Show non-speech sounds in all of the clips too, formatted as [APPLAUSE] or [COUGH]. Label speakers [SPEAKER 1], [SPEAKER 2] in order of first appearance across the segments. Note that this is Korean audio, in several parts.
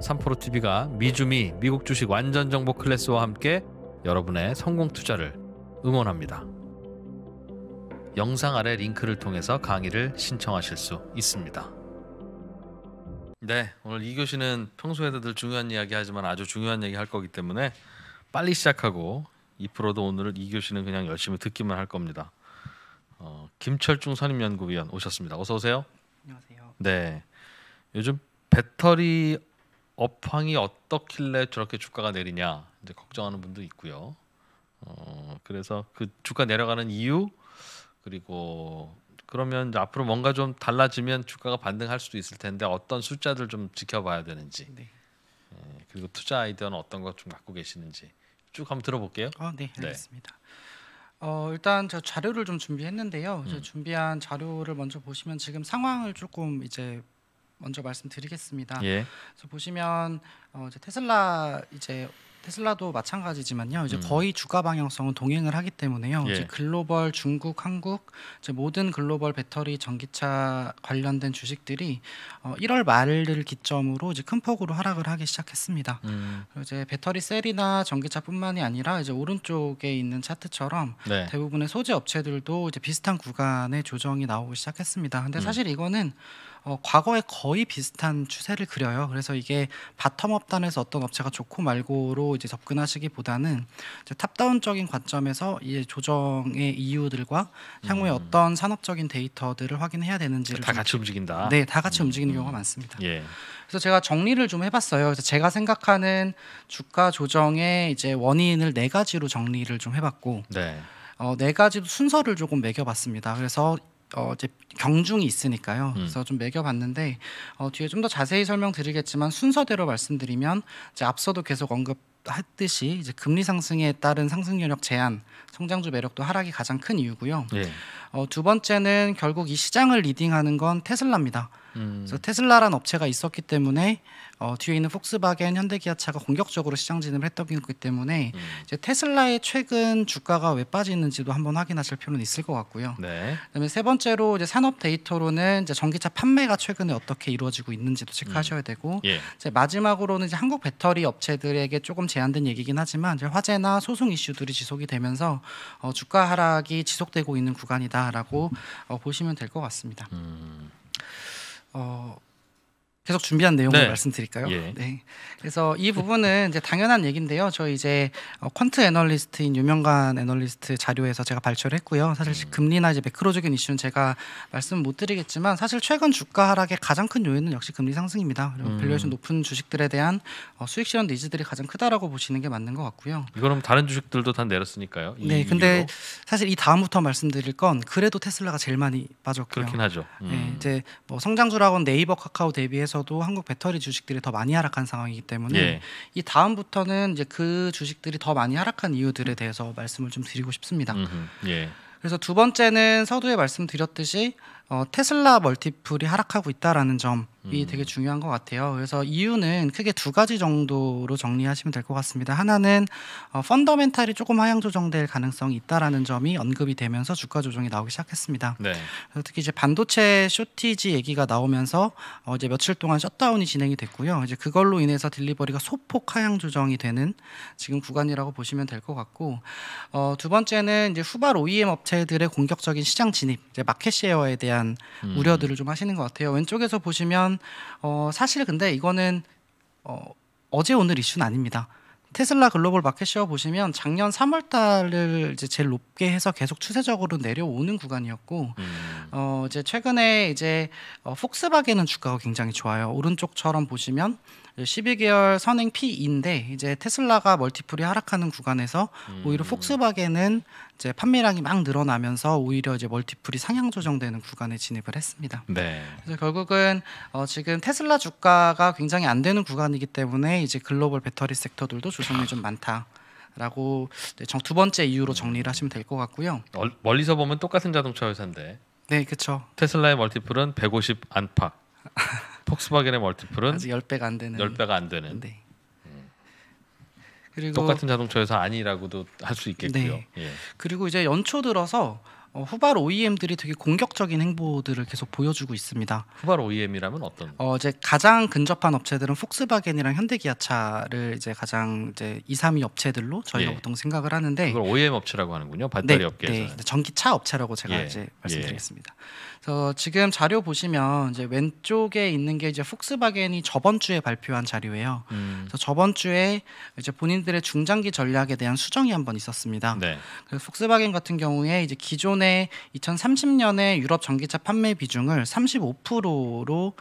[SPEAKER 1] 삼프로 TV가 미주미 미국 주식 완전 정보 클래스와 함께 여러분의 성공 투자를 응원합니다. 영상 아래 링크를 통해서 강의를 신청하실 수 있습니다. 네, 오늘 이 교시는 평소에도 늘 중요한 이야기 하지만 아주 중요한 얘기 할 거기 때문에 빨리 시작하고 2%도 오늘이 교시는 그냥 열심히 듣기만 할 겁니다. 어, 김철중 선임연구위원 오셨습니다. 어서 오세요. 안녕하세요. 네, 요즘 배터리 업황이 어떻길래 저렇게 주가가 내리냐 이제 걱정하는 분도 있고요. 어, 그래서 그 주가 내려가는 이유 그리고 그러면 앞으로 뭔가 좀 달라지면 주가가 반등할 수도 있을 텐데 어떤 숫자들 좀 지켜봐야 되는지 네. 예, 그리고 투자 아이디어는 어떤 것 좀 갖고 계시는지 쭉 한번 들어볼게요. 어, 네, 알겠습니다. 네.
[SPEAKER 2] 어, 일단 저 자료를 좀 준비했는데요. 음. 준비한 자료를 먼저 보시면 지금 상황을 조금 이제 먼저 말씀드리겠습니다. 예. 그래서 보시면 어, 이제 테슬라 이제 테슬라도 마찬가지지만요. 이제 음. 거의 주가 방향성은 동행을 하기 때문에요. 예. 이제 글로벌 중국, 한국 이제 모든 글로벌 배터리 전기차 관련된 주식들이 어, 1월 말을 기점으로 이제 큰 폭으로 하락을 하기 시작했습니다. 음. 이제 배터리 셀이나 전기차뿐만이 아니라 이제 오른쪽에 있는 차트처럼 네. 대부분의 소재 업체들도 이제 비슷한 구간의 조정이 나오기 시작했습니다. 근데 음. 사실 음. 이거는 어, 과거에 거의 비슷한 추세를 그려요. 그래서 이게 바텀업 단에서 어떤 업체가 좋고 말고로 이제 접근하시기보다는 이제 탑다운적인 관점에서 이 조정의 이유들과 향후에 음. 어떤 산업적인 데이터들을 확인해야 되는지를 다 같이 움직인다. 네, 다 같이 음. 움직이는 경우가 음. 많습니다. 예. 그래서 제가 정리를 좀 해봤어요. 그래서 제가 생각하는 주가 조정의 이제 원인을 네 가지로 정리를 좀 해봤고. 네. 어, 네 가지 순서를 조금 매겨봤습니다. 그래서 어 이제 경중이 있으니까요. 음. 그래서 좀 매겨봤는데 어, 뒤에 좀 더 자세히 설명드리겠지만 순서대로 말씀드리면 이제 앞서도 계속 언급. 했듯이 이제 금리 상승에 따른 상승 여력 제한, 성장주 매력도 하락이 가장 큰 이유고요. 예. 어, 두 번째는 결국 이 시장을 리딩하는 건 테슬라입니다. 음. 그래서 테슬라란 업체가 있었기 때문에 어, 뒤에 있는 폭스바겐, 현대기아차가 공격적으로 시장 진입을 했던 거기 때문에 음. 이제 테슬라의 최근 주가가 왜 빠지는지도 한번 확인하실 필요는 있을 것 같고요. 네. 그다음에 세 번째로 이제 산업 데이터로는 이제 전기차 판매가 최근에 어떻게 이루어지고 있는지도 체크하셔야 음. 되고 예. 이제 마지막으로는 이제 한국 배터리 업체들에게 조금 제한된 얘기긴 하지만 이제 화재나 소송 이슈들이 지속이 되면서 어, 주가 하락이 지속되고 있는 구간이다라고 어, 보시면 될 것 같습니다. 음. 어, 계속 준비한 내용을 네. 말씀드릴까요? 예. 네. 그래서 이 부분은 이제 당연한 얘기인데요. 저 이제 어, 퀀트 애널리스트인 유명한 애널리스트 자료에서 제가 발췌를 했고요. 사실 음. 금리나 이제 매크로적인 이슈는 제가 말씀 못 드리겠지만 사실 최근 주가 하락의 가장 큰 요인은 역시 금리 상승입니다. 그리고 음. 밸류에이션 높은 주식들에 대한 어, 수익 실현 니즈들이 가장 크다라고 보시는 게 맞는 것 같고요.
[SPEAKER 1] 이거는 다른 주식들도 다 내렸으니까요. 네, 근데 이유로.
[SPEAKER 2] 사실 이 다음부터 말씀드릴 건 그래도 테슬라가 제일 많이 빠졌고요. 그렇긴 하죠. 네. 음. 네, 이제 뭐성장주라고 네이버, 카카오 대비해서 시에서도 한국 배터리 주식들이 더 많이 하락한 상황이기 때문에 예. 이 다음부터는 이제 그 주식들이 더 많이 하락한 이유들에 대해서 말씀을 좀 드리고 싶습니다. 예. 그래서 두 번째는 서두에 말씀드렸듯이 어, 테슬라 멀티플이 하락하고 있다라는 점. 음. 되게 중요한 것 같아요. 그래서 이유는 크게 두 가지 정도로 정리하시면 될 것 같습니다. 하나는 어, 펀더멘탈이 조금 하향 조정될 가능성이 있다라는 점이 언급이 되면서 주가 조정이 나오기 시작했습니다. 네. 특히 이제 반도체 쇼티지 얘기가 나오면서 어, 이제 며칠 동안 셧다운이 진행이 됐고요. 이제 그걸로 인해서 딜리버리가 소폭 하향 조정이 되는 지금 구간이라고 보시면 될 것 같고 어, 두 번째는 이제 후발 OEM 업체들의 공격적인 시장 진입, 이제 마켓 셰어에 대한 음. 우려들을 좀 하시는 것 같아요. 왼쪽에서 보시면 어, 사실 근데 이거는 어, 어제 오늘 이슈는 아닙니다. 테슬라 글로벌 마켓시어 보시면 작년 3월 달을 이제 제일 높게 해서 계속 추세적으로 내려오는 구간이었고 음. 어 이제 최근에 이제 어 폭스바겐은 주가가 굉장히 좋아요. 오른쪽처럼 보시면 11개월 선행 P인데 이제 테슬라가 멀티플이 하락하는 구간에서 음. 오히려 폭스바겐은 이제 판매량이 막 늘어나면서 오히려 이제 멀티플이 상향 조정되는 구간에 진입을 했습니다. 네. 그래서 결국은 어 지금 테슬라 주가가 굉장히 안 되는 구간이기 때문에 이제 글로벌 배터리 섹터들도 조정이 아. 좀 많다. 라고 두 번째 이유로 음. 정리를 하시면 될 것 같고요.
[SPEAKER 1] 멀리서 보면 똑같은 자동차 회사인데. 네, 그렇죠. 테슬라의 멀티플은 150 안팎. [LAUGHS] 폭스바겐의 멀티플은 아직 10배가 안 되는 10배가 안 되는. 네. 음. 그리고 똑같은 자동차에서 아니라고도 할 수 있겠고요. 네.
[SPEAKER 2] 예. 그리고 이제 연초 들어서 어, 후발 OEM들이 되게 공격적인 행보들을 계속 보여주고 있습니다.
[SPEAKER 1] 후발 OEM이라면 어떤?
[SPEAKER 2] 어, 이제 가장 근접한 업체들은 폭스바겐이랑 현대기아차를 이제 가장 이제 2, 3위 업체들로 저희가 예. 보통 생각을 하는데 그걸
[SPEAKER 1] OEM 업체라고 하는군요. 발달이 네, 업계에서. 네.
[SPEAKER 2] 전기차 업체라고 제가 예. 이제 예. 말씀드리겠습니다. 예. 그래서 지금 자료 보시면 이제 왼쪽에 있는 게 이제 폭스바겐이 저번 주에 발표한 자료예요. 음. 그래서 저번 주에 이제 본인들의 중장기 전략에 대한 수정이 한 번 있었습니다. 네. 그래서 폭스바겐 같은 경우에 이제 기존의 2030년에 유럽 전기차 판매 비중을 35%로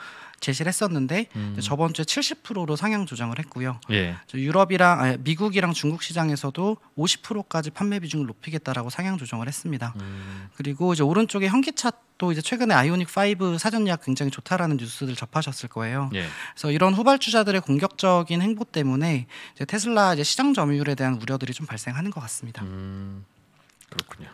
[SPEAKER 2] 제시를 했었는데 음. 저번 주에 70%로 상향 조정을 했고요. 예. 유럽이랑 아니, 미국이랑 중국 시장에서도 50%까지 판매 비중을 높이겠다라고 상향 조정을 했습니다. 음. 그리고 이제 오른쪽에 현기차 또 이제 최근에 아이오닉 5 사전 예약 굉장히 좋다라는 뉴스들 접하셨을 거예요. 예. 그래서 이런 후발주자들의 공격적인 행보 때문에 이제 테슬라 이제 시장 점유율에 대한 우려들이 좀 발생하는 것 같습니다. 음. 그렇군요.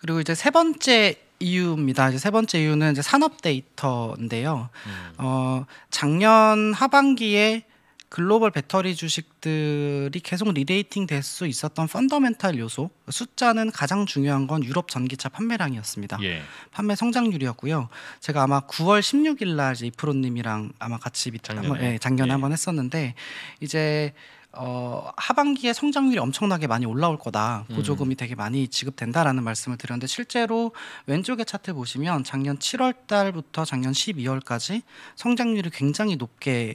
[SPEAKER 2] 그리고 이제 세 번째 이유입니다. 이제 세 번째 이유는 이제 산업 데이터인데요. 음. 어, 작년 하반기에 글로벌 배터리 주식들이 계속 리레이팅 될 수 있었던 펀더멘탈 요소 숫자는 가장 중요한 건 유럽 전기차 판매량이었습니다. 예. 판매 성장률이었고요. 제가 아마 9월 16일 날 이프로님이랑 아마 같이 작년에, 한번, 예, 작년에 예. 한번 했었는데 이제 어, 하반기에 성장률이 엄청나게 많이 올라올 거다. 보조금이 음. 되게 많이 지급된다라는 말씀을 드렸는데 실제로 왼쪽의 차트 보시면 작년 7월 달부터 작년 12월까지 성장률이 굉장히 높게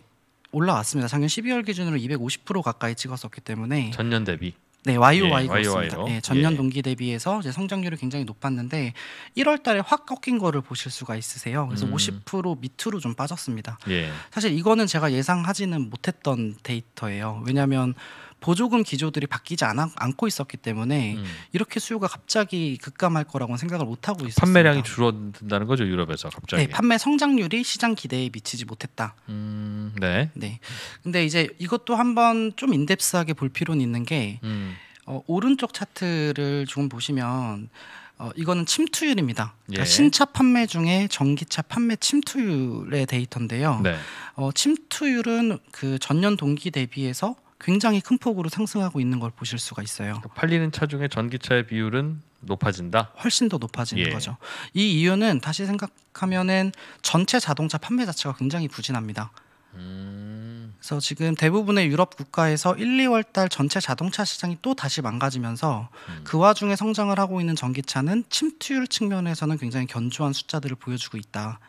[SPEAKER 2] 올라왔습니다. 작년 12월 기준으로 250% 가까이 찍었었기 때문에
[SPEAKER 1] 전년 대비 네, YOY가 예, 습니다 네, 예, 전년 예.
[SPEAKER 2] 동기 대비해서 이제 성장률이 굉장히 높았는데 1월 달에 확 꺾인 거를 보실 수가 있으세요. 그래서 음. 50% 밑으로 좀 빠졌습니다. 예. 사실 이거는 제가 예상하지는 못했던 데이터예요. 왜냐하면 보조금 기조들이 바뀌지 않아, 않고 있었기 때문에 음. 이렇게 수요가 갑자기 급감할 거라고는 생각을 못 하고 있어요.
[SPEAKER 1] 판매량이 줄어든다는 거죠 유럽에서 갑자기. 네,
[SPEAKER 2] 판매 성장률이 시장 기대에 미치지 못했다. 음, 네. 네. 근데 이제 이것도 한번 좀인덱스하게볼 필요는 있는 게 음. 어, 오른쪽 차트를 조금 보시면. 어, 이거는 침투율입니다. 그러니까 예. 신차 판매 중에 전기차 판매 침투율의 데이터인데요. 네. 어, 침투율은 그 전년 동기 대비해서 굉장히 큰 폭으로 상승하고 있는 걸 보실 수가 있어요. 그러니까 팔리는 차 중에 전기차의 비율은 높아진다. 훨씬 더 높아지는 예. 거죠. 이 이유는 다시 생각하면은 전체 자동차 판매 자체가 굉장히 부진합니다. 음. 그래서 지금 대부분의 유럽 국가에서 1, 2월 달 전체 자동차 시장이 또 다시 망가지면서 음... 그 와중에 성장을 하고 있는 전기차는 침투율 측면에서는 굉장히 견조한 숫자들을 보여주고 있다.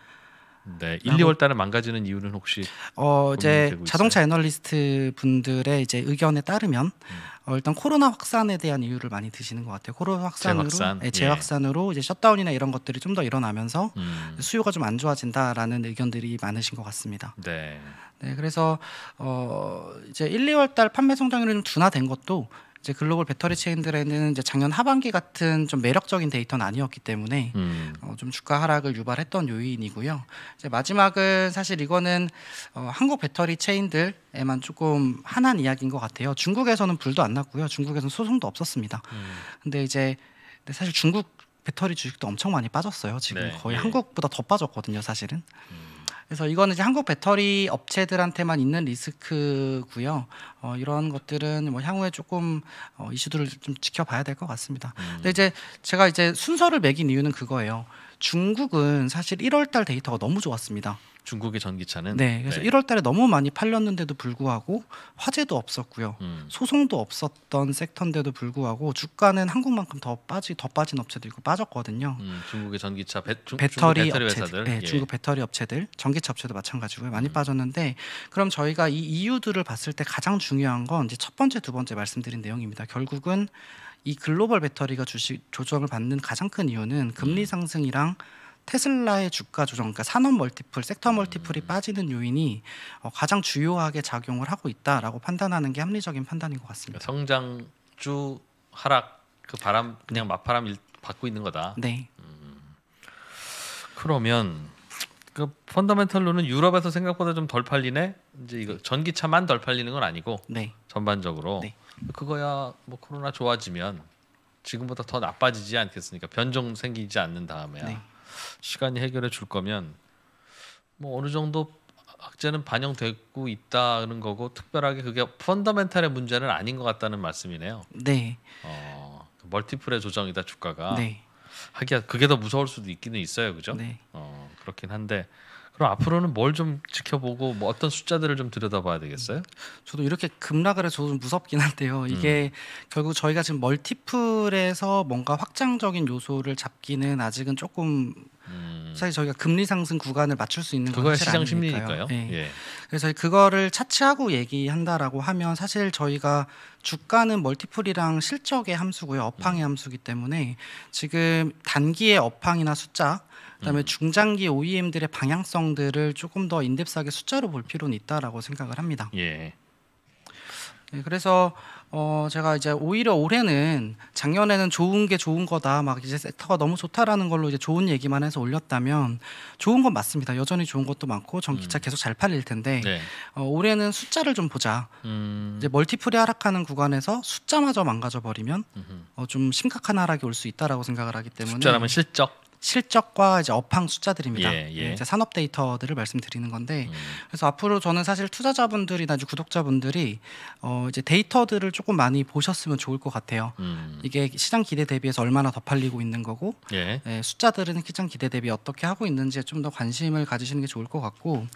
[SPEAKER 1] 네, 1, 2월 달에 망가지는
[SPEAKER 2] 이유는 혹시 어 이제 자동차 애널리스트 분들의 이제 의견에 따르면 음. 어, 일단 코로나 확산에 대한 이유를 많이 드시는 것 같아요. 코로나 확산으로 재확산? 네, 재확산으로 예. 이제 셧다운이나 이런 것들이 좀 더 일어나면서 음. 수요가 좀 안 좋아진다라는 의견들이 많으신 것 같습니다. 네. 네, 그래서 어 이제 1, 2월 달 판매 성장률이 좀 둔화된 것도 이제 글로벌 배터리 체인 드렌드는 이제 작년 하반기 같은 좀 매력적인 데이터는 아니었기 때문에 음. 어, 좀 주가 하락을 유발했던 요인이고요. 이제 마지막은 사실 이거는 어, 한국 배터리 체인들에만 조금 한한 이야기인 것 같아요. 중국에서는 불도 안 났고요. 중국에서는 소송도 없었습니다. 음. 근데 이제 사실 중국 배터리 주식도 엄청 많이 빠졌어요. 지금 네. 거의 네. 한국보다 더 빠졌거든요, 사실은. 음. 그래서 이거는 이제 한국 배터리 업체들한테만 있는 리스크고요. 어, 이런 것들은 뭐 향후에 조금 어, 이슈들을 좀 지켜봐야 될 것 같습니다. 음. 근데 이제 제가 이제 순서를 매긴 이유는 그거예요. 중국은 사실 1월달 데이터가 너무 좋았습니다. 중국의 전기차는 네 그래서 네. 1월달에 너무 많이 팔렸는데도 불구하고 화재도 없었고요 음. 소송도 없었던 섹터인데도 불구하고 주가는 한국만큼 더 빠지 더 빠진 업체도 있고 빠졌거든요. 음,
[SPEAKER 1] 중국의 전기차 배, 중, 배터리, 배터리, 업체들, 회사들. 네, 예. 중국
[SPEAKER 2] 배터리 업체들, 전기차 업체도 마찬가지고요 많이 음. 빠졌는데 그럼 저희가 이 이유들을 봤을 때 가장 중요한 건 이제 첫 번째 두 번째 말씀드린 내용입니다. 결국은 이 글로벌 배터리가 주식 조정을 받는 가장 큰 이유는 금리 음. 상승이랑 음. 테슬라의 주가 조정, 그러니까 산업 멀티플, 섹터 멀티플이 빠지는 요인이 어, 가장 주요하게 작용을 하고 있다라고 판단하는 게 합리적인 판단인 것 같습니다.
[SPEAKER 1] 성장주 하락 그 바람 그냥 맞바람 받고 있는 거다. 네. 음. 그러면 그 펀더멘털로는 유럽에서 생각보다 좀 덜 팔리네. 이제 이거 전기차만 덜 팔리는 건 아니고 네. 전반적으로 네. 그거야 뭐 코로나 좋아지면 지금보다 더 나빠지지 않겠습니까? 변종 생기지 않는 다음에야. 네. 시간이 해결해 줄 거면 뭐 어느 정도 악재는 반영되고 있다는 거고 특별하게 그게 펀더멘탈의 문제는 아닌 것 같다는 말씀이네요. 네. 어, 그 멀티플의 조정이다 주가가. 네. 하기야 그게 더 무서울 수도 있기는 있어요, 그죠? 네. 어, 그렇긴 한데 그럼 앞으로는 뭘 좀
[SPEAKER 2] 지켜보고 뭐 어떤 숫자들을 좀 들여다봐야 되겠어요? 저도 이렇게 급락을 해서 좀 무섭긴 한데요. 음. 이게 음. 결국 저희가 지금 멀티플에서 뭔가 확장적인 요소를 잡기는 아직은 조금 음. 사실 저희가 금리 상승 구간을 맞출 수 있는 그거야 시장 심리니까요. 네. 예. 그래서 그거를 차치하고 얘기한다라고 하면 사실 저희가 주가는 멀티플이랑 실적의 함수고요, 업황의 음. 함수기 때문에 지금 단기의 업황이나 숫자 그다음에 음. 중장기 OEM들의 방향성들을 조금 더 인덱스하게 숫자로 볼 필요는 있다라고 생각을 합니다. 예. 네, 그래서 어 제가 이제 오히려 올해는 작년에는 좋은 게 좋은 거다 막 이제 섹터가 너무 좋다라는 걸로 이제 좋은 얘기만 해서 올렸다면 좋은 건 맞습니다 여전히 좋은 것도 많고 전기차 음. 계속 잘 팔릴 텐데 네. 어, 올해는 숫자를 좀 보자 음. 이제 멀티플이 하락하는 구간에서 숫자마저 망가져 버리면 어, 좀 심각한 하락이 올 수 있다라고 생각을 하기 때문에 숫자라면 실적 실적과 이제 업황 숫자들입니다. 예, 예, 예. 이제 산업 데이터들을 말씀드리는 건데 음. 그래서 앞으로 저는 사실 투자자분들이나 이제 구독자분들이 어 이제 데이터들을 조금 많이 보셨으면 좋을 것 같아요. 음. 이게 시장 기대 대비해서 얼마나 더 팔리고 있는 거고 예. 예 숫자들은 시장 기대 대비 어떻게 하고 있는지좀 더 관심을 가지시는 게 좋을 것 같고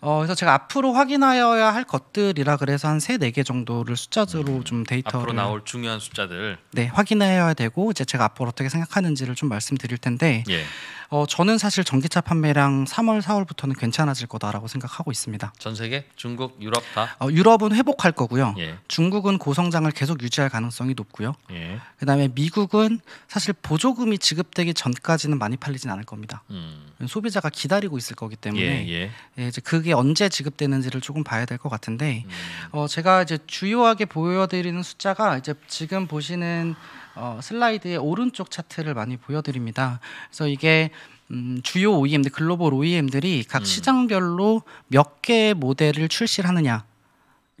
[SPEAKER 2] 어, 그래서 제가 앞으로 확인하여야 할 것들이라 그래서 한 세 네 개 정도를 숫자들로 음, 좀데이터 앞으로 나올
[SPEAKER 1] 중요한 숫자들
[SPEAKER 2] 네 확인해야 되고 이제 제가 앞으로 어떻게 생각하는지를 좀 말씀드릴 텐데 예. 어, 저는 사실 전기차 판매량 3월, 4월부터는 괜찮아질 거다라고 생각하고 있습니다.
[SPEAKER 1] 전 세계, 중국, 유럽 다?
[SPEAKER 2] 어, 유럽은 회복할 거고요. 예. 중국은 고성장을 계속 유지할 가능성이 높고요. 예. 그다음에 미국은 사실 보조금이 지급되기 전까지는 많이 팔리진 않을 겁니다. 음. 소비자가 기다리고 있을 거기 때문에 예, 예. 예 이제 그게 언제 지급되는지를 조금 봐야 될 것 같은데 음. 어, 제가 이제 주요하게 보여드리는 숫자가 이제 지금 보시는 어, 슬라이드의 오른쪽 차트를 많이 보여드립니다. 그래서 이게 음, 주요 OEM들, 글로벌 OEM들이 각 음. 시장별로 몇 개의 모델을 출시 하느냐.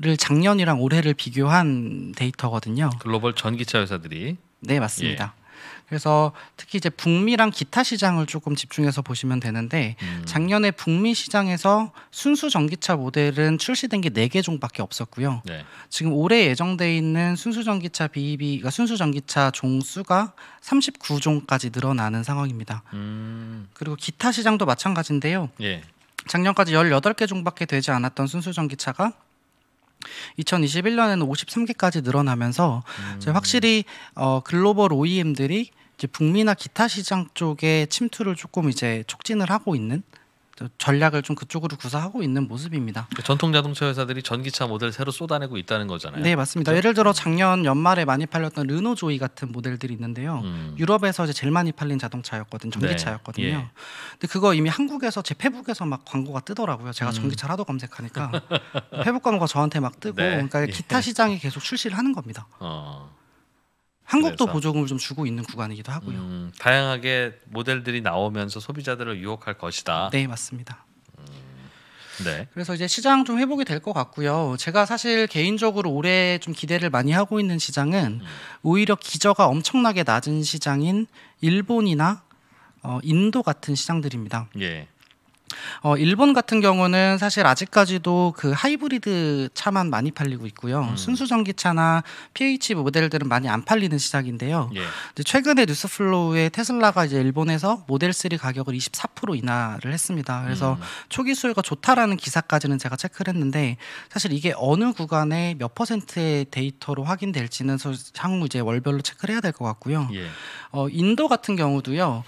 [SPEAKER 2] 를 작년이랑 올해를 비교한 데이터거든요.
[SPEAKER 1] 글로벌 전기차 회사들이 네 맞습니다. 예.
[SPEAKER 2] 그래서 특히 이제 북미랑 기타 시장을 조금 집중해서 보시면 되는데 음. 작년에 북미 시장에서 순수 전기차 모델은 출시된 게 네 개 종밖에 없었고요. 네. 지금 올해 예정돼 있는 순수 전기차 BEV, 그 그러니까 순수 전기차 종수가 39종까지 늘어나는 상황입니다. 음. 그리고 기타 시장도 마찬가지인데요. 예. 작년까지 18개 종밖에 되지 않았던 순수 전기차가 2021년에는 53개까지 늘어나면서 음. 확실히 어, 글로벌 OEM들이 이제 북미나 기타 시장 쪽에 침투를 조금 이제 촉진을 하고 있는 전략을 좀 그쪽으로 구사하고 있는 모습입니다.
[SPEAKER 1] 그 전통 자동차 회사들이 전기차 모델 새로 쏟아내고 있다는 거잖아요. 네, 맞습니다. 그렇 예를
[SPEAKER 2] 들어 음. 작년 연말에 많이 팔렸던 르노 조이 같은 모델들이 있는데요. 음. 유럽에서 이제 제일 많이 팔린 자동차였거든 네. 전기차였거든요. 네. 예. 근데 그거 이미 한국에서 제 페북에서 막 광고가 뜨더라고요. 제가 음. 전기차를 하도 검색하니까 페북 광고가 저한테 막 뜨고 [LAUGHS] 네. 그러니까 예. 기타 시장이 계속 출시를 하는 겁니다. 어. 한국도 그래서. 보조금을 좀 주고 있는 구간이기도 하고요. 음,
[SPEAKER 1] 다양하게 모델들이 나오면서 소비자들을 유혹할 것이다. 네,
[SPEAKER 2] 맞습니다. 음, 네. 그래서 이제 시장 좀 회복이 될 것 같고요. 제가 사실 개인적으로 올해 좀 기대를 많이 하고 있는 시장은 음. 오히려 기저가 엄청나게 낮은 시장인 일본이나 어, 인도 같은 시장들입니다. 예. 어, 일본 같은 경우는 사실 아직까지도 그 하이브리드 차만 많이 팔리고 있고요. 음. 순수 전기차나 PHEV 모델들은 많이 안 팔리는 시작인데요 예. 최근에 뉴스플로우에 테슬라가 이제 일본에서 모델 3 가격을 24% 인하를 했습니다. 그래서 음. 초기 수요가 좋다라는 기사까지는 제가 체크를 했는데 사실 이게 어느 구간에 몇 퍼센트의 데이터로 확인될지는 향후 이제 월별로 체크를 해야 될 것 같고요. 예. 어, 인도 같은 경우도요.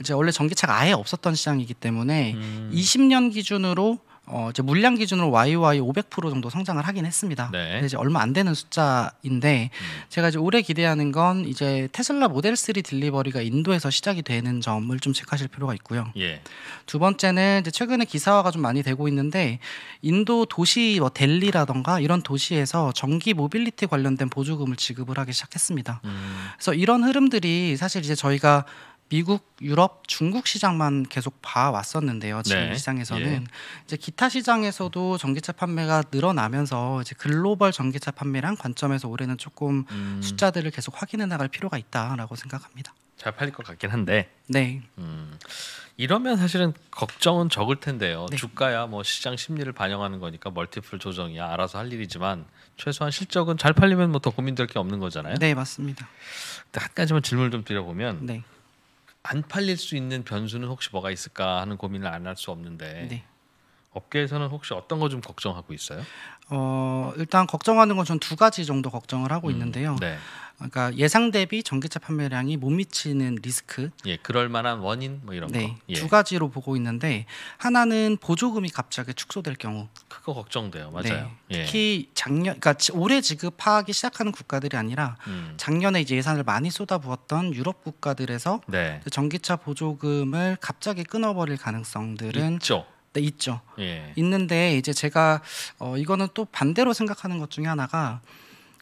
[SPEAKER 2] 이제 원래 전기차가 아예 없었던 시장이기 때문에 음. 20년 기준으로 어 이제 물량 기준으로 YY 500% 정도 성장을 하긴 했습니다. 네. 근데 이제 얼마 안 되는 숫자인데 음. 제가 이제 올해 기대하는 건 이제 테슬라 모델 3 딜리버리가 인도에서 시작이 되는 점을 좀 체크하실 필요가 있고요. 예. 두 번째는 이제 최근에 기사화가 좀 많이 되고 있는데 인도 도시 뭐 델리라던가 이런 도시에서 전기 모빌리티 관련된 보조금을 지급을 하기 시작했습니다. 음. 그래서 이런 흐름들이 사실 이제 저희가 미국, 유럽, 중국 시장만 계속 봐왔었는데요. 지금 네. 시장에서는 예. 이제 기타 시장에서도 전기차 판매가 늘어나면서 이제 글로벌 전기차 판매량 관점에서 올해는 조금 음. 숫자들을 계속 확인해 나갈 필요가 있다라고 생각합니다.
[SPEAKER 1] 잘 팔릴 것 같긴 한데.
[SPEAKER 2] 네. 음,
[SPEAKER 1] 이러면 사실은 걱정은 적을 텐데요. 네. 주가야 뭐 시장 심리를 반영하는 거니까 멀티플 조정이야 알아서 할 일이지만 최소한 실적은 잘 팔리면 뭐 더 고민될 게 없는 거잖아요. 네 맞습니다. 한 가지만 질문 좀 드려보면. 네. 안 팔릴 수 있는 변수는 혹시 뭐가 있을까 하는 고민을 안 할 수 없는데 네. 업계에서는 혹시 어떤 거 좀 걱정하고 있어요?
[SPEAKER 2] 어, 일단 걱정하는 건 전 두 가지 정도 걱정을 하고 음, 있는데요. 네. 그러니까 예상 대비 전기차 판매량이 못 미치는 리스크.
[SPEAKER 1] 예, 그럴 만한 원인 뭐 이런 네, 거. 예. 두
[SPEAKER 2] 가지로 보고 있는데 하나는 보조금이 갑자기 축소될 경우. 그거 걱정돼요. 맞아요. 네, 예. 특히 예. 작년 그러니까 올해 지급하기 시작하는 국가들이 아니라 음. 작년에 이제 예산을 많이 쏟아부었던 유럽 국가들에서 네. 그 전기차 보조금을 갑자기 끊어버릴 가능성들은 있죠. 네, 있죠. 예. 있는데 이제 제가 어, 이거는 또 반대로 생각하는 것 중에 하나가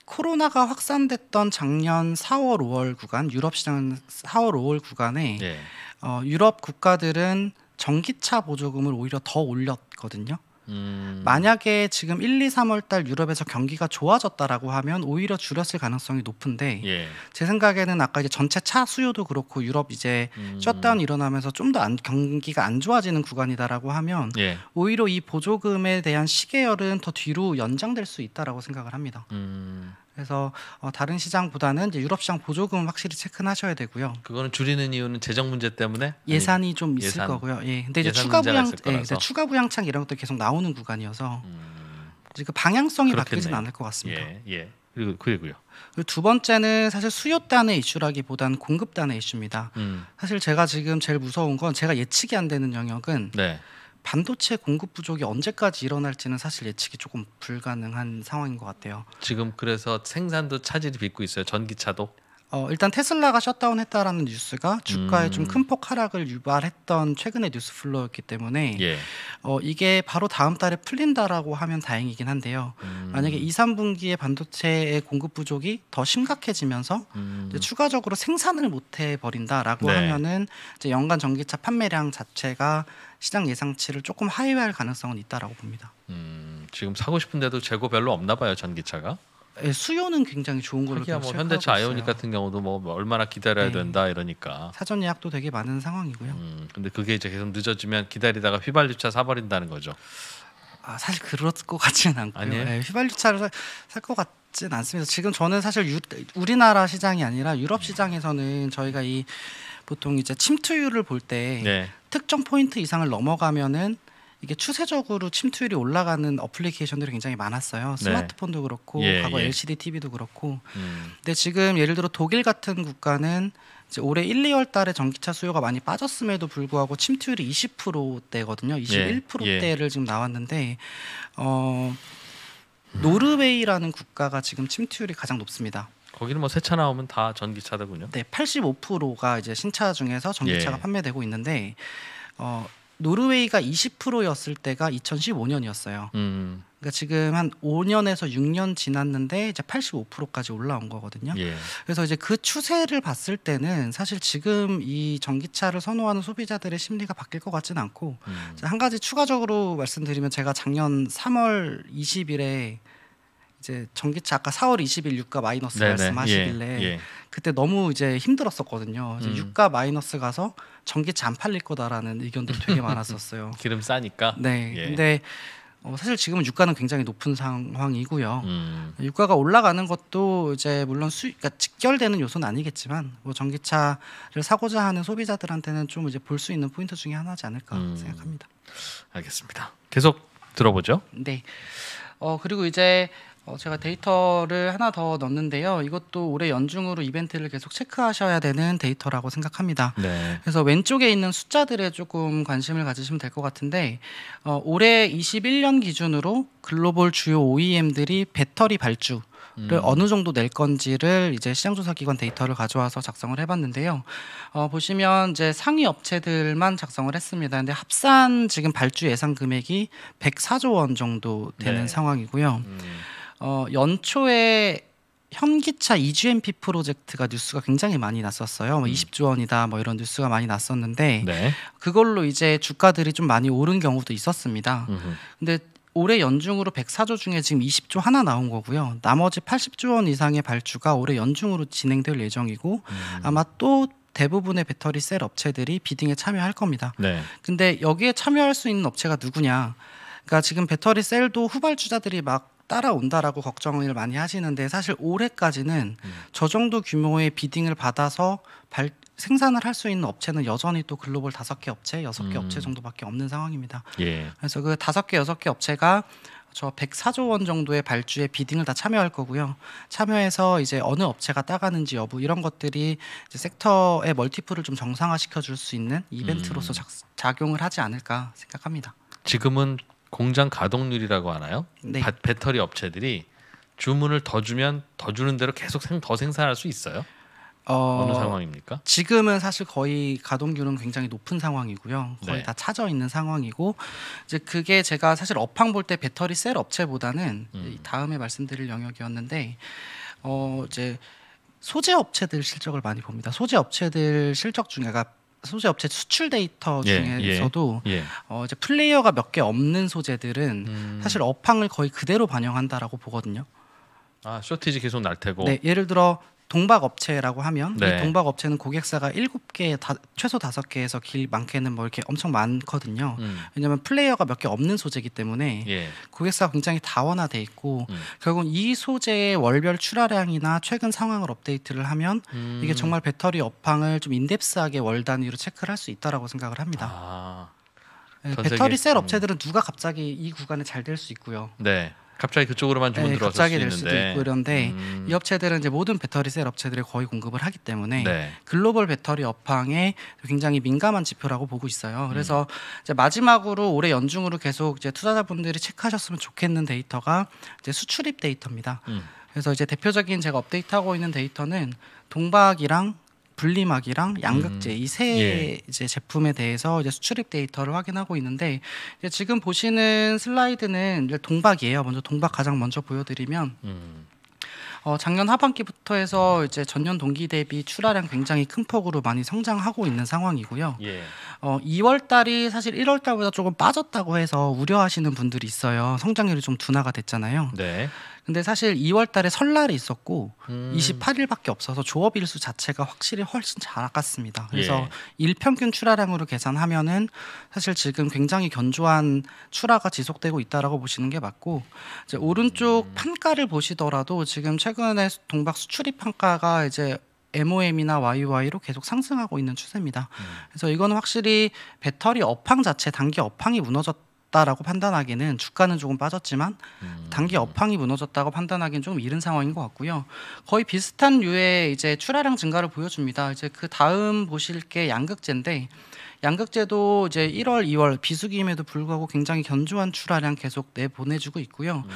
[SPEAKER 2] 코로나가 확산됐던 작년 4월, 5월 구간 유럽 시장 은 4월, 5월 구간에 네. 어, 유럽 국가들은 전기차 보조금을 오히려 더 올렸거든요. 음. 만약에 지금 1, 2, 3월 달 유럽에서 경기가 좋아졌다라고 하면 오히려 줄였을 가능성이 높은데 예. 제 생각에는 아까 이제 전체 차 수요도 그렇고 유럽 이제 음. 셧다운 일어나면서 좀 더 경기가 안 좋아지는 구간이다라고 하면 예. 오히려 이 보조금에 대한 시계열은 더 뒤로 연장될 수 있다라고 생각을 합니다.
[SPEAKER 3] 음.
[SPEAKER 2] 그래서 어, 다른 시장보다는 이제 유럽 시장 보조금 확실히 체크 하셔야 되고요.
[SPEAKER 1] 그거는 줄이는 이유는 재정 문제 때문에 예산이 좀 있을 예산, 거고요. 예. 근데 이제 추가 부양 예, 추가
[SPEAKER 2] 부양창 이런 것도 계속 나오는 구간이어서 음, 이제 그 방향성이 그렇겠네 바뀌진 않을 것 같습니다. 예.
[SPEAKER 1] 예. 그리고 그리고요.
[SPEAKER 2] 그리고 두 번째는 사실 수요단의 이슈라기보단 공급단의 이슈입니다. 음. 사실 제가 지금 제일 무서운 건 제가 예측이 안 되는 영역은 네. 반도체 공급 부족이 언제까지 일어날지는 사실 예측이 조금 불가능한 상황인 것 같아요.
[SPEAKER 1] 지금 그래서 생산도 차질이 빚고 있어요. 전기차도.
[SPEAKER 2] 어, 일단 테슬라가 셧다운했다라는 뉴스가 주가에 음. 좀큰 폭 하락을 유발했던 최근의 뉴스 플로였기 때문에 예. 어, 이게 바로 다음 달에 풀린다라고 하면 다행이긴 한데요. 음. 만약에 2, 3분기에 반도체의 공급 부족이 더 심각해지면서 음. 추가적으로 생산을 못해 버린다라고 네. 하면은 이제 연간 전기차 판매량 자체가 시장 예상치를 조금 하회할 가능성은 있다라고 봅니다.
[SPEAKER 1] 음, 지금 사고 싶은데도 재고 별로 없나 봐요 전기차가.
[SPEAKER 2] 네, 수요는 굉장히 좋은 걸로 기야뭐 현대차 아이오닉
[SPEAKER 1] 같은 경우도 뭐 얼마나 기다려야 네. 된다 이러니까
[SPEAKER 2] 사전 예약도 되게 많은 상황이고요. 음,
[SPEAKER 1] 근데 그게 이제 계속 늦어지면 기다리다가 휘발유차 사버린다는 거죠.
[SPEAKER 2] 아, 사실 그럴 것 같지는 않고요. 네, 휘발유차를 살 것 같. 같진 않습니다. 지금 저는 사실 유, 우리나라 시장이 아니라 유럽 시장에서는 저희가 이 보통 이제 침투율을 볼때 네. 특정 포인트 이상을 넘어가면은 이게 추세적으로 침투율이 올라가는 어플리케이션들이 굉장히 많았어요. 네. 스마트폰도 그렇고 예, 과거 예. LCD TV도 그렇고. 음. 근데 지금 예를 들어 독일 같은 국가는 이제 올해 1, 2월 달에 전기차 수요가 많이 빠졌음에도 불구하고 침투율이 20%대거든요. 21%대를 예, 지금 나왔는데 어 노르웨이라는 국가가 지금 침투율이 가장 높습니다. 거기는 뭐새차 나오면 다 전기차더군요. 네, 85%가 이제 신차 중에서 전기차가 예. 판매되고 있는데 어, 노르웨이가 20%였을 때가 2015년이었어요. 음, 음. 그러니까 지금 한 5년에서 6년 지났는데 이제 85%까지 올라온 거거든요. 예. 그래서 이제 그 추세를 봤을 때는 사실 지금 이 전기차를 선호하는 소비자들의 심리가 바뀔 것 같지는 않고 음. 한 가지 추가적으로 말씀드리면 제가 작년 3월 20일에 이제 전기차 아까 4월 20일 유가 마이너스 네네. 네. 말씀하시길래 예, 예. 그때 너무 이제 힘들었었거든요. 이제 음. 유가 마이너스 가서 전기차 안 팔릴 거다라는 의견들 되게 [LAUGHS] 많았었어요.
[SPEAKER 1] 기름 싸니까.
[SPEAKER 2] 네. 예. 근데 어, 사실 지금은 유가는 굉장히 높은 상황이고요. 음. 유가가 올라가는 것도 이제 물론 수, 그러니까 직결되는 요소는 아니겠지만 뭐 전기차를 사고자 하는 소비자들한테는 좀 이제 볼 수 있는 포인트 중에 하나지 않을까 음. 생각합니다.
[SPEAKER 1] 알겠습니다. 계속 들어보죠.
[SPEAKER 2] 네. 어 그리고 이제 어, 제가 데이터를 하나 더 넣는데요. 이것도 올해 연중으로 이벤트를 계속 체크하셔야 되는 데이터라고 생각합니다. 네. 그래서 왼쪽에 있는 숫자들에 조금 관심을 가지시면 될 것 같은데 어, 올해 21년 기준으로 글로벌 주요 OEM들이 배터리 발주 를 음. 어느 정도 낼 건지를 이제 시장조사기관 데이터를 가져와서 작성을 해봤는데요. 어, 보시면 이제 상위 업체들만 작성을 했습니다. 근데 합산 지금 발주 예상 금액이 104조 원 정도 되는 네. 상황이고요. 음. 어, 연초에 현기차 EGMP 프로젝트가 뉴스가 굉장히 많이 났었어요. 뭐 20조 음. 원이다 뭐 이런 뉴스가 많이 났었는데 네. 그걸로 이제 주가들이 좀 많이 오른 경우도 있었습니다. 음흠. 근데 올해 연중으로 104조 중에 지금 20조 하나 나온 거고요. 나머지 80조 원 이상의 발주가 올해 연중으로 진행될 예정이고 음. 아마 또 대부분의 배터리 셀 업체들이 비딩에 참여할 겁니다. 네. 근데 여기에 참여할 수 있는 업체가 누구냐? 그러니까 지금 배터리 셀도 후발주자들이 막 따라온다라고 걱정을 많이 하시는데 사실 올해까지는 음. 저 정도 규모의 비딩을 받아서 발, 생산을 할 수 있는 업체는 여전히 또 글로벌 다섯 개 업체, 여섯 개 음. 업체 정도밖에 없는 상황입니다. 예. 그래서 그 다섯 개 여섯 개 업체가 저 104조 원 정도의 발주에 비딩을 다 참여할 거고요. 참여해서 이제 어느 업체가 따가는지 여부 이런 것들이 이제 섹터의 멀티플을 좀 정상화시켜 줄 수 있는 이벤트로서 음. 작, 작용을 하지 않을까 생각합니다. 지금은 공장
[SPEAKER 1] 가동률이라고 하나요? 네. 바, 배터리 업체들이 주문을 더 주면 더 주는 대로
[SPEAKER 2] 계속 생, 더 생산할 수 있어요? 어, 느 상황입니까? 지금은 사실 거의 가동률은 굉장히 높은 상황이고요. 거의 네. 다 차져 있는 상황이고 이제 그게 제가 사실 업황 볼 때 배터리 셀 업체보다는 음. 다음에 말씀드릴 영역이었는데 어 이제 소재 업체들 실적을 많이 봅니다. 소재 업체들 실적 중에가 그러니까 소재 업체 수출 데이터 예, 중에서도 예, 예, 예. 어, 이제 플레이어가 몇 개 없는 소재들은 음. 사실 업황을 거의 그대로 반영한다라고 보거든요.
[SPEAKER 1] 아 쇼티지 계속 날 테고. 네,
[SPEAKER 2] 예를 들어 동박 업체라고 하면 네. 이 동박 업체는 고객사가 일곱 개 최소 다섯 개에서길 많게는 뭐 이렇게 엄청 많거든요. 음. 왜냐하면 플레이어가 몇 개 없는 소재이기 때문에 예. 고객사가 굉장히 다원화돼 있고 음. 결국은 이 소재의 월별 출하량이나 최근 상황을 업데이트를 하면 음. 이게 정말 배터리 업황을 좀 인덱스하게 월 단위로 체크를 할 수 있다라고 생각을 합니다. 아. 네, 배터리 셀 음. 업체들은 누가 갑자기 이 구간에 잘 될 수 있고요. 네.
[SPEAKER 1] 갑자기 그쪽으로만 주문 네, 들어왔을 갑자기 될 수도 있고
[SPEAKER 2] 그런데 음. 이 업체들은 이제 모든 배터리 셀업체들이 거의 공급을 하기 때문에 네. 글로벌 배터리 업황에 굉장히 민감한 지표라고 보고 있어요. 음. 그래서 음. 이제 마지막으로 올해 연중으로 계속 이제 투자자분들이 체크하셨으면 좋겠는 데이터가 이제 수출입 데이터입니다. 음. 그래서 이제 대표적인 제가 업데이트하고 있는 데이터는 동박이랑 분리막이랑 양극재 음. 이세 예. 이제 제품에 대해서 이제 수출입 데이터를 확인하고 있는데 지금 보시는 슬라이드는 동박이에요. 먼저 동박 가장 먼저 보여드리면 음. 어, 작년 하반기부터 해서 이제 전년 동기 대비 출하량 굉장히 큰 폭으로 많이 성장하고 있는 상황이고요. 예. 어, 2월 달이 사실 1월 달보다 조금 빠졌다고 해서 우려하시는 분들이 있어요. 성장률이 좀 둔화가 됐잖아요. 네. 근데 사실 2월 달에 설날이 있었고 음. 28일밖에 없어서 조업 일수 자체가 확실히 훨씬 잘 아깝습니다. 그래서 예. 일평균 출하량으로 계산하면은 사실 지금 굉장히 견조한 출하가 지속되고 있다라고 보시는 게 맞고 이제 오른쪽 음. 판가를 보시더라도 지금 최근에 동박 수출입 판가가 이제 MOM이나 YY로 계속 상승하고 있는 추세입니다. 음. 그래서 이건 확실히 배터리 업황 자체 단기 업황이 무너졌 다라고 판단하기는 주가는 조금 빠졌지만 음. 단기 업황이 무너졌다고 판단하기는 조금 이른 상황인 것 같고요. 거의 비슷한 류의 이제 출하량 증가를 보여줍니다. 이제 그 다음 보실 게 양극재인데 양극재도 이제 1월, 2월 비수기임에도 불구하고 굉장히 견조한 출하량 계속 내 보내주고 있고요. 음.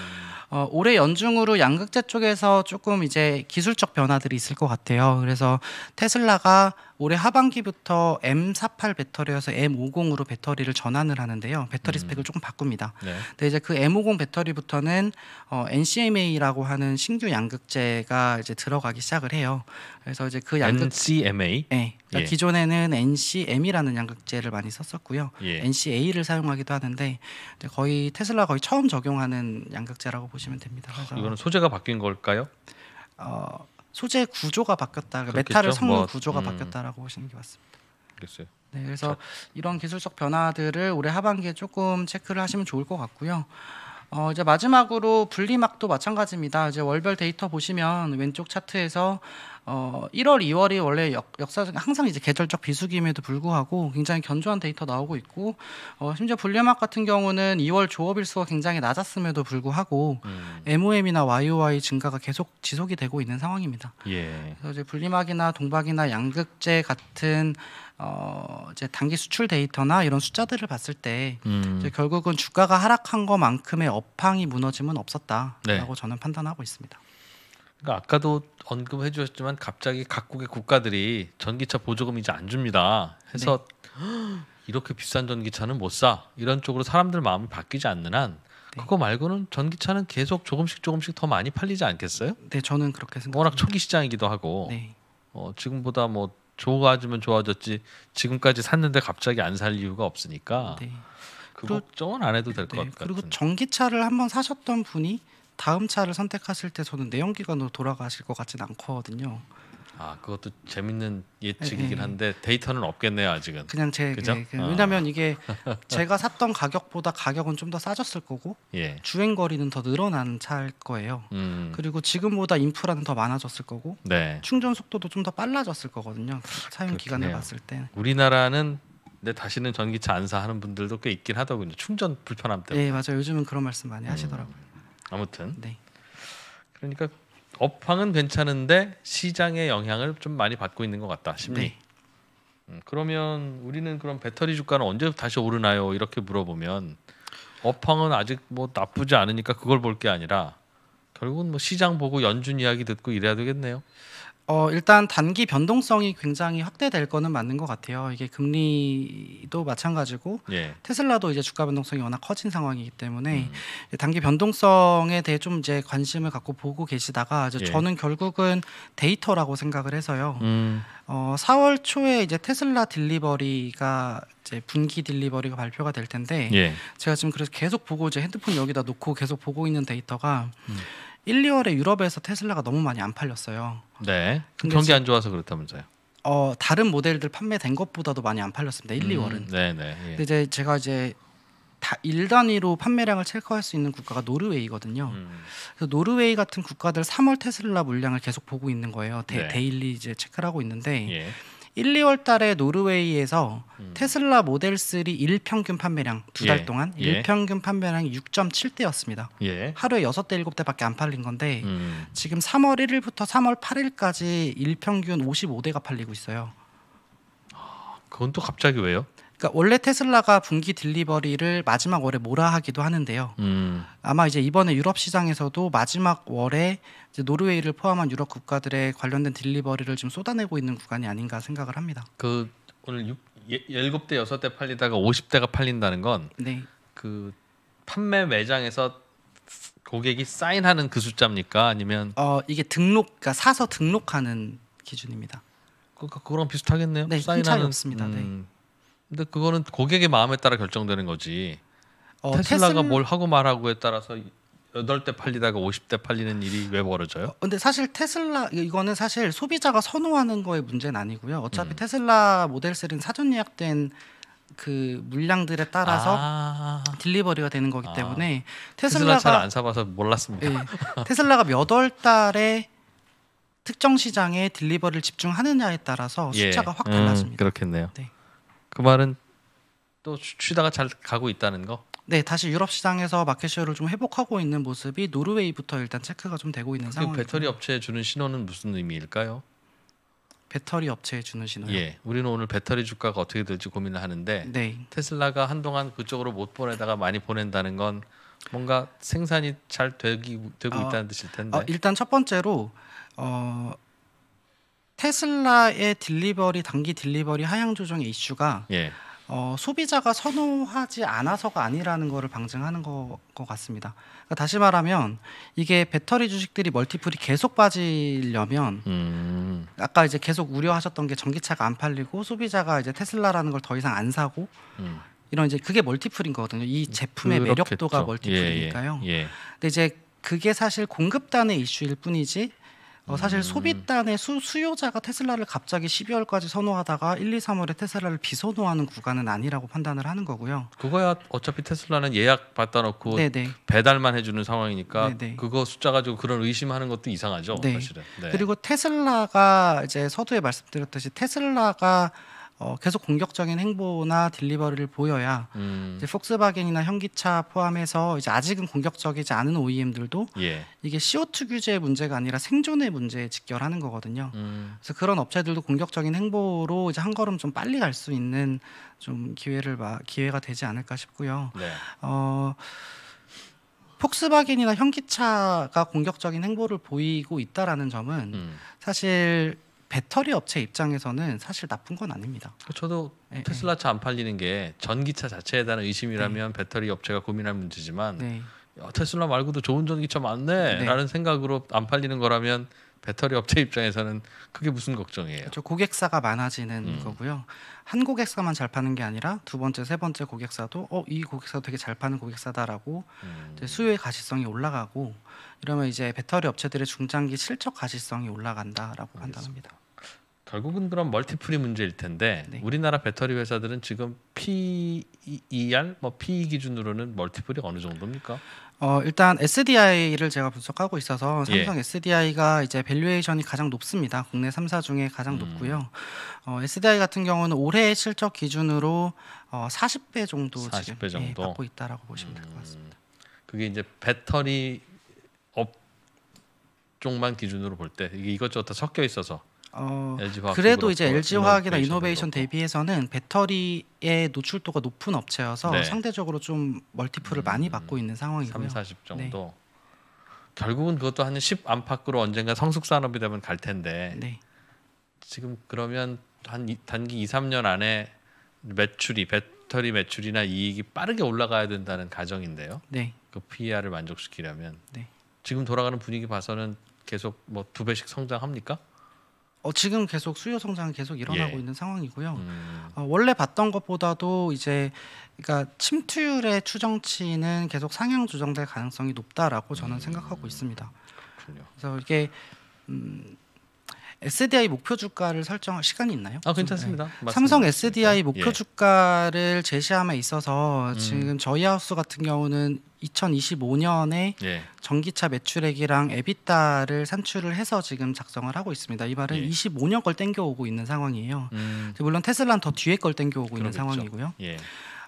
[SPEAKER 2] 어, 올해 연중으로 양극재 쪽에서 조금 이제 기술적 변화들이 있을 것 같아요. 그래서 테슬라가 올해 하반기부터 M48 배터리여서 M50으로 배터리를 전환을 하는데요. 배터리 음. 스펙을 조금 바꿉니다. 네. 근데 이제 그 M50 배터리부터는 어, NCMA라고 하는 신규 양극재가 이제 들어가기 시작을 해요. 그래서 이제 그 양극 NCMA 네. 그러니까 예. 기존에는 NCM이라는 양극재를 많이 썼었고요. 예. NCA를 사용하기도 하는데 거의 테슬라 거의 처음 적용하는 양극재라고 보시면 됩니다. 그래서 이거는
[SPEAKER 1] 소재가 바뀐 걸까요? 어
[SPEAKER 2] 소재 구조가 바뀌었다. 그러니까 그렇겠죠? 메탈을 섞는 뭐, 구조가 음. 바뀌었다라고 보시는 게 맞습니다. 알겠어요. 네, 그래서 자. 이런 기술적 변화들을 올해 하반기에 조금 체크를 하시면 좋을 것 같고요. 어, 이제 마지막으로 분리막도 마찬가지입니다. 이제 월별 데이터 보시면 왼쪽 차트에서 어, 1월, 2월이 원래 역, 역사적 항상 이제 계절적 비수기임에도 불구하고 굉장히 견조한 데이터 나오고 있고 어, 심지어 분리막 같은 경우는 2월 조업일수가 굉장히 낮았음에도 불구하고 음. MOM이나 YOY 증가가 계속 지속이 되고 있는 상황입니다. 예. 그래서 이제 분리막이나 동박이나 양극재 같은 어 이제 단기 수출 데이터나 이런 숫자들을 봤을 때 음. 결국은 주가가 하락한 것만큼의 업황이 무너짐은 없었다라고 네. 저는 판단하고 있습니다. 그러니까 아까도
[SPEAKER 1] 언급해 주셨지만 갑자기 각국의 국가들이 전기차 보조금 이제 안 줍니다. 해서
[SPEAKER 3] 네. [GASPS]
[SPEAKER 1] 이렇게 비싼 전기차는 못 사. 이런 쪽으로 사람들 마음이 바뀌지 않는 한 네. 그거 말고는 전기차는 계속 조금씩 조금씩 더 많이 팔리지 않겠어요? 네, 저는 그렇게 생각합니다. 워낙 초기 시장이기도 하고 네. 어, 지금보다 뭐 좋아지면 좋아졌지 지금까지 샀는데 갑자기 안 살 이유가 없으니까 네. 그 걱정은 안 해도 될것 네. 같아요. 그리고
[SPEAKER 2] 같은. 전기차를 한번 사셨던 분이 다음 차를 선택하실 때 저는 내연기관으로 돌아가실 것 같진 않거든요.
[SPEAKER 1] 아 그것도 재밌는 예측이긴 네, 네. 한데 데이터는 없겠네요 아직은.
[SPEAKER 2] 그냥 제 그죠? 예, 네, 그, 아. 어. 왜냐하면 이게 [LAUGHS] 제가 샀던 가격보다 가격은 좀 더 싸졌을 거고 예. 주행 거리는 더 늘어난 차일 거예요. 음. 그리고 지금보다 인프라는 더 많아졌을 거고 네. 충전 속도도 좀 더 빨라졌을 거거든요. 사용 기간을 봤을 때.
[SPEAKER 1] 우리나라는 근데 다시는 전기차 안사 하는 분들도 꽤 있긴 하더군요. 충전 불편함 때문에. 네 맞아요.
[SPEAKER 2] 요즘은 그런 말씀 많이 음. 하시더라고요.
[SPEAKER 1] 아무튼. 네. 그러니까 업황은 괜찮은데 시장의 영향을 좀 많이 받고 있는 것 같다 심리. 네. 음, 그러면 우리는 그럼 배터리 주가는 언제 다시 오르나요? 이렇게 물어보면 업황은 아직 뭐 나쁘지 않으니까 그걸 볼 게 아니라 결국은 뭐 시장 보고 연준 이야기 듣고 이래야 되겠네요.
[SPEAKER 2] 어, 일단 단기 변동성이 굉장히 확대될 거는 맞는 것 같아요. 이게 금리도 마찬가지고 예. 테슬라도 이제 주가 변동성이 워낙 커진 상황이기 때문에 음. 단기 변동성에 대해 좀 이제 관심을 갖고 보고 계시다가 이제 예. 저는 결국은 데이터라고 생각을 해서요. 음. 어, 4월 초에 이제 테슬라 딜리버리가 이제 분기 딜리버리가 발표가 될 텐데 예. 제가 지금 그래서 계속 보고 이제 핸드폰 여기다 놓고 계속 보고 있는 데이터가 음. 1, 2월에 유럽에서 테슬라가 너무 많이 안 팔렸어요.
[SPEAKER 1] 네. 경기 안 좋아서 그렇다면서요.
[SPEAKER 2] 어 다른 모델들 판매된 것보다도 많이 안 팔렸습니다. 1, 음, 2월은.
[SPEAKER 1] 네네. 예. 근데
[SPEAKER 2] 이제 제가 이제 다일 단위로 판매량을 체크할 수 있는 국가가 노르웨이거든요. 음. 그래서 노르웨이 같은 국가들 3월 테슬라 물량을 계속 보고 있는 거예요. 데, 네. 데일리 이제 체크를 하고 있는데 예. 1, 2월 달에 노르웨이에서 음. 테슬라 모델 3 일평균 판매량 두달 예. 동안 예. 일평균 판매량이 6.7대였습니다. 예. 하루에 6대 7대밖에 안 팔린 건데 음. 지금 3월 1일부터 3월 8일까지 일평균 55대가 팔리고 있어요. 아, 그건 또
[SPEAKER 1] 갑자기 왜요?
[SPEAKER 2] 그러니까 원래 테슬라가 분기 딜리버리를 마지막 월에 몰아하기도 하는데요. 음. 아마 이제 이번에 유럽 시장에서도 마지막 월에 노르웨이를 포함한 유럽 국가들의 관련된 딜리버리를 지금 쏟아내고 있는 구간이 아닌가 생각을 합니다.
[SPEAKER 1] 그 오늘 6, 7대 6대 팔리다가 50대가 팔린다는 건그 네. 그 판매 매장에서 고객이 사인하는 그 숫자입니까? 아니면
[SPEAKER 2] 어 이게 등록 그러니까 사서 등록하는 기준입니다. 그, 그 그거랑 비슷하겠네요. 네, 사인하는 차이 없습니다. 네. 음. 네. 근데 그거는
[SPEAKER 1] 고객의 마음에 따라 결정되는 거지.
[SPEAKER 2] 어, 테슬라가 테슬...
[SPEAKER 1] 뭘 하고 말하고에 따라서 여덟 대 팔리다가 오십 대 팔리는 일이 왜 벌어져요? 어,
[SPEAKER 2] 근데 사실 테슬라 이거는 사실 소비자가 선호하는 거의 문제는 아니고요. 어차피 음. 테슬라 모델 3는 사전 예약된 그 물량들에 따라서 아~ 딜리버리가 되는 거기 아. 때문에 아~ 테슬라가 테슬라 안
[SPEAKER 1] 사봐서 몰랐습니다. 네,
[SPEAKER 2] [LAUGHS] 테슬라가 몇월 달에 특정 시장에 딜리버를 집중하느냐에 따라서 예. 숫자가 예. 확 달라집니다.
[SPEAKER 1] 음, 그렇겠네요. 네. 그 말은 또 쉬다가 잘 가고 있다는 거.
[SPEAKER 2] 네, 다시 유럽 시장에서 마켓쉐어를 좀 회복하고 있는 모습이 노르웨이부터 일단 체크가 좀 되고 있는 상황이죠. 배터리
[SPEAKER 1] 업체에 주는 신호는 무슨 의미일까요?
[SPEAKER 2] 배터리 업체에 주는 신호요. 예,
[SPEAKER 1] 우리는 오늘 배터리 주가가 어떻게 될지 고민을 하는데 네. 테슬라가 한동안 그쪽으로 못 보내다가 많이 보낸다는 건 뭔가 생산이 잘 되기, 되고 어, 있다는 뜻일 텐데. 어,
[SPEAKER 2] 일단 첫 번째로 어, 테슬라의 딜리버리 단기 딜리버리 하향 조정의 이슈가 예. 어, 소비자가 선호하지 않아서가 아니라는 것을 방증하는 거, 것 같습니다. 그러니까 다시 말하면 이게 배터리 주식들이 멀티플이 계속 빠지려면 음. 아까 이제 계속 우려하셨던 게 전기차가 안 팔리고 소비자가 이제 테슬라라는 걸 더 이상 안 사고 음. 이런 이제 그게 멀티플인 거거든요. 이 제품의 그렇겠죠. 매력도가 예, 예. 멀티플이니까요. 예, 예. 근데 이제 그게 사실 공급단의 이슈일 뿐이지 어, 사실 음. 소비단의 수, 수요자가 테슬라를 갑자기 12월까지 선호하다가 1, 2, 3월에 테슬라를 비선호하는 구간은 아니라고 판단을 하는 거고요.
[SPEAKER 1] 그거야 어차피 테슬라는 예약 받다 놓고 네네. 배달만 해주는 상황이니까 네네. 그거 숫자 가지고 그런 의심하는 것도 이상하죠. 네. 사실은. 네. 그리고
[SPEAKER 2] 테슬라가 이제 서두에 말씀드렸듯이 테슬라가 어, 계속 공격적인 행보나 딜리버리를 보여야 음. 이제 폭스바겐이나 현기차 포함해서 이제 아직은 공격적이지 않은 OEM들도 예. 이게 CO2 규제의 문제가 아니라 생존의 문제에 직결하는 거거든요. 음. 그래서 그런 업체들도 공격적인 행보로 이제 한 걸음 좀 빨리 갈 수 있는 좀 기회를 기회가 되지 않을까 싶고요. 네. 어, 폭스바겐이나 현기차가 공격적인 행보를 보이고 있다라는 점은 음. 사실 배터리 업체 입장에서는 사실 나쁜 건 아닙니다. 그 저도 예, 예.
[SPEAKER 1] 테슬라 차 안 팔리는 게 전기차 자체에 대한 의심이라면 네. 배터리 업체가 고민할 문제지만 네. 야, 어, 테슬라 말고도 좋은 전기차 많네라는 네. 생각으로 안 팔리는 거라면 배터리 업체
[SPEAKER 2] 입장에서는 그게 무슨 걱정이에요. 그렇죠. 고객사가 많아지는 음. 거고요. 한 고객사만 잘 파는 게 아니라 두 번째, 세 번째 고객사도 어, 이 고객사 되게 잘 파는 고객사다라고 음. 수요의 가시성이 올라가고 이러면 이제 배터리 업체들의 중장기 실적 가시성이 올라간다라고 알겠습니다. 판단합니다.
[SPEAKER 1] 결국은 그런 멀티플이 문제일 텐데 네. 우리나라 배터리 회사들은 지금 PER 뭐 PE 기준으로는 멀티플이 어느 정도입니까?
[SPEAKER 2] 어 일단 SDI를 제가 분석하고 있어서 예. 삼성 예. SDI가 이제 밸류에이션이 가장 높습니다. 국내 3사 중에 가장 음. 높고요. 어, SDI 같은 경우는 올해 실적 기준으로 어, 40배 정도 40배 지금 정도? 예, 받고 있다라고 보시면 될 것 같습니다. 음.
[SPEAKER 1] 그게 이제 배터리 업 쪽만 기준으로 볼 때 이것저것 다 섞여 있어서
[SPEAKER 2] 어, 그래도 이제 LG 화학이나 이노베이션 대비해서는 배터리의 노출도가 높은 업체여서 네. 상대적으로 좀 멀티플을 음, 많이 받고 있는 상황이고요. 3, 40 정도. 네.
[SPEAKER 1] 결국은 그것도 한 10 안팎으로 언젠가 성숙 산업이 되면 갈 텐데. 네. 지금 그러면 한 단기 2, 3년 안에 매출이 배터리 매출이나 이익이 빠르게 올라가야 된다는 가정인데요. 네. 그 PER을 만족시키려면 네. 지금 돌아가는 분위기 봐서는 계속 뭐 두 배씩 성장합니까?
[SPEAKER 2] 어, 지금 계속 수요 성장이 계속 일어나고 예. 있는 상황이고요. 음. 어, 원래 봤던 것보다도 이제 그러니까 침투율의 추정치는 계속 상향 조정될 가능성이 높다라고 저는 음. 생각하고 있습니다. 그렇군요. 그래서 이게 음, SDI 목표 주가를 설정할 시간이 있나요? 아 괜찮습니다. 네. 삼성 SDI 네. 예. 목표 주가를 제시함에 있어서 음. 지금 저희 하우스 같은 경우는 2025년에 예. 전기차 매출액이랑 에비타를 산출을 해서 지금 작성을 하고 있습니다. 이 말은 예. 25년 걸 땡겨오고 있는 상황이에요. 음. 물론 테슬라는 더 뒤에 걸 땡겨오고 그러겠죠. 있는 상황이고요. 예.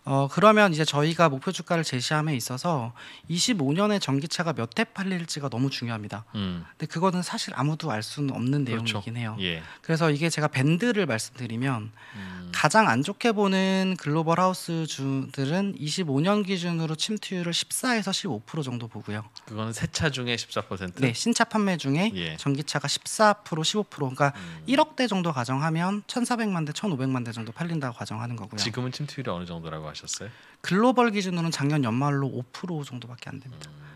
[SPEAKER 2] 어, 그러면 이제 저희가 목표 주가를 제시함에 있어서 25년에 전기차가 몇 대 팔릴지가 너무 중요합니다. 음. 근데 그거는 사실 아무도 알 수는 없는 그렇죠. 내용이긴 해요. 예. 그래서 이게 제가 밴드를 말씀드리면 음. 가장 안 좋게 보는 글로벌 하우스 주들은 25년 기준으로 침투율을 14에서 15% 정도 보고요.
[SPEAKER 1] 그거는 새 차 중에 14%? 네,
[SPEAKER 2] 신차 판매 중에 예. 전기차가 14% 15% 그러니까 음. 1억 대 정도 가정하면 1,400만 대, 1,500만 대 정도 팔린다고 가정하는 거고요. 지금은 침투율이 어느 정도라고 하셨어요? 글로벌 기준으로는 작년 연말로 5% 정도밖에 안 됩니다. 음.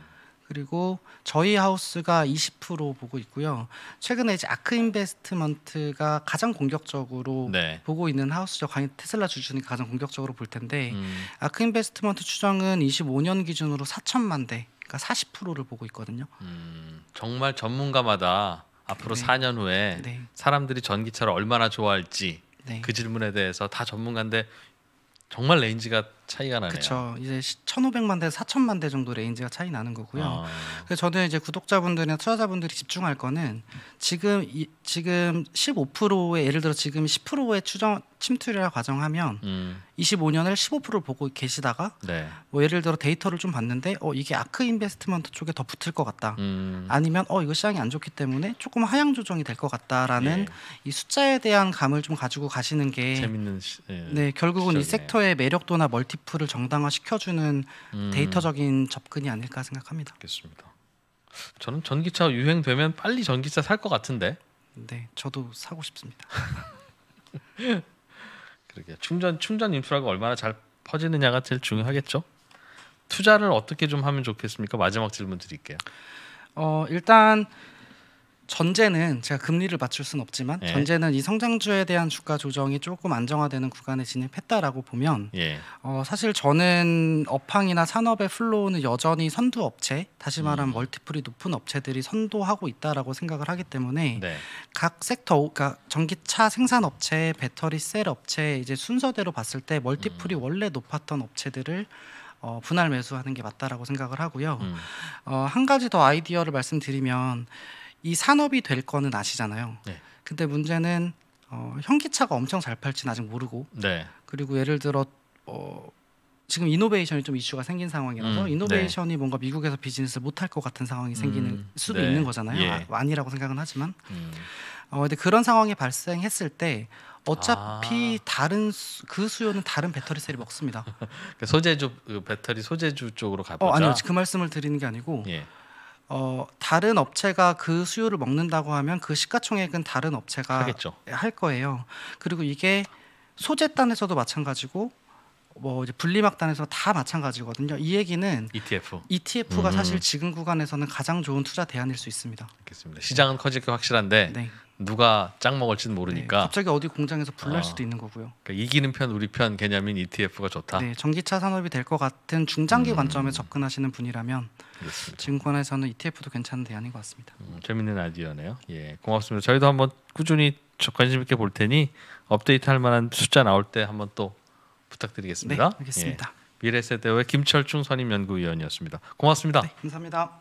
[SPEAKER 2] 그리고 저희 하우스가 20% 보고 있고요. 최근에 이제 아크 인베스트먼트가 가장 공격적으로 네. 보고 있는 하우스죠. 과연 테슬라 주주니 가장 공격적으로 볼 텐데 음. 아크 인베스트먼트 추정은 25년 기준으로 4천만 대, 그러니까 40%를 보고 있거든요. 음,
[SPEAKER 1] 정말 전문가마다 앞으로 네. 4년 후에 네. 사람들이 전기차를 얼마나 좋아할지 네. 그 질문에 대해서 다 전문가인데 정말 레인지가 차이가 나네요. 그렇죠.
[SPEAKER 2] 이제 1,500만 대 4,000만 대 정도 레인지가 차이 나는 거고요. 아. 그 저는 이제 구독자분들이나 투자자분들이 집중할 거는 지금 이, 지금 15%의 예를 들어 지금 10%의 추정 침투율이라 과정하면 음. 25년을 15%를 보고 계시다가 네. 뭐 예를 들어 데이터를 좀 봤는데 어 이게 아크 인베스트먼트 쪽에 더 붙을 것 같다. 음. 아니면 어 이거 시장이 안 좋기 때문에 조금 하향 조정이 될 것 같다라는 예. 이 숫자에 대한 감을 좀 가지고 가시는 게 재밌는 시, 예. 네 결국은 시절이네. 이 섹터의 매력도나 멀티 나티프를 정당화시켜주는 음. 데이터적인 접근이 아닐까 생각합니다. 알겠습니다.
[SPEAKER 1] 저는 전기차 유행되면 빨리 전기차 살 것 같은데.
[SPEAKER 2] 네, 저도 사고 싶습니다.
[SPEAKER 1] [LAUGHS] 그러게 충전 충전 인프라가 얼마나 잘 퍼지느냐가 제일 중요하겠죠. 투자를 어떻게 좀 하면 좋겠습니까? 마지막 질문 드릴게요.
[SPEAKER 2] 어, 일단 전제는 제가 금리를 맞출 수는 없지만 예. 전제는 이 성장주에 대한 주가 조정이 조금 안정화되는 구간에 진입했다라고 보면 예. 어, 사실 저는 업황이나 산업의 플로우는 여전히 선두 업체 다시 말하면 음. 멀티플이 높은 업체들이 선도하고 있다라고 생각을 하기 때문에 네. 각 섹터 그러니까 전기차 생산 업체, 배터리 셀 업체 이제 순서대로 봤을 때 멀티플이 음. 원래 높았던 업체들을 어, 분할 매수하는 게 맞다라고 생각을 하고요. 음. 어, 한 가지 더 아이디어를 말씀드리면 이 산업이 될 거는 아시잖아요. 네. 근데 문제는 어, 현기차가 엄청 잘 팔지는 아직 모르고 네. 그리고 예를 들어 어, 지금 이노베이션이 좀 이슈가 생긴 상황이라서 음, 이노베이션이 네. 뭔가 미국에서 비즈니스를 못 할 것 같은 상황이 생기는 음, 수도 네. 있는 거잖아요. 예. 아, 니라고 생각은 하지만 음. 어, 근데 그런 상황이 발생했을 때 어차피 아. 다른 수, 그 수요는 다른 배터리 셀이 먹습니다. [LAUGHS]
[SPEAKER 1] 그 소재주 그 배터리 소재주 쪽으로 가보자. 어, 아니요 그
[SPEAKER 2] 말씀을 드리는 게 아니고. 예. 어, 다른 업체가 그 수요를 먹는다고 하면 그 시가총액은 다른 업체가 하겠죠. 할 거예요. 그리고 이게 소재단에서도 마찬가지고 뭐 이제 분리막단에서 다 마찬가지거든요. 이 얘기는
[SPEAKER 1] ETF ETF가 음. 사실
[SPEAKER 2] 지금 구간에서는 가장 좋은 투자 대안일 수 있습니다. 알겠습니다.
[SPEAKER 1] 시장은 커질 게 확실한데 네. 누가 짝 먹을지는 네, 모르니까 네, 갑자기 어디 공장에서 불날 어, 수도 있는 거고요. 그러니까 이기는 편 우리 편 개념인 ETF가 좋다. 네,
[SPEAKER 2] 전기차 산업이 될 것 같은 중장기 음. 관점에 접근하시는 분이라면 그렇습니다. 증권에서는 ETF도 괜찮은 대안인 것 같습니다. 음, 재밌는 아이디어네요. 예,
[SPEAKER 1] 고맙습니다. 저희도 한번 꾸준히 관심 있게 볼 테니 업데이트할 만한 숫자 나올 때 한번 또 부탁드리겠습니다. 네, 알겠습니다. 예, 미래세대의 김철중 선임연구위원이었습니다. 고맙습니다. 네, 감사합니다.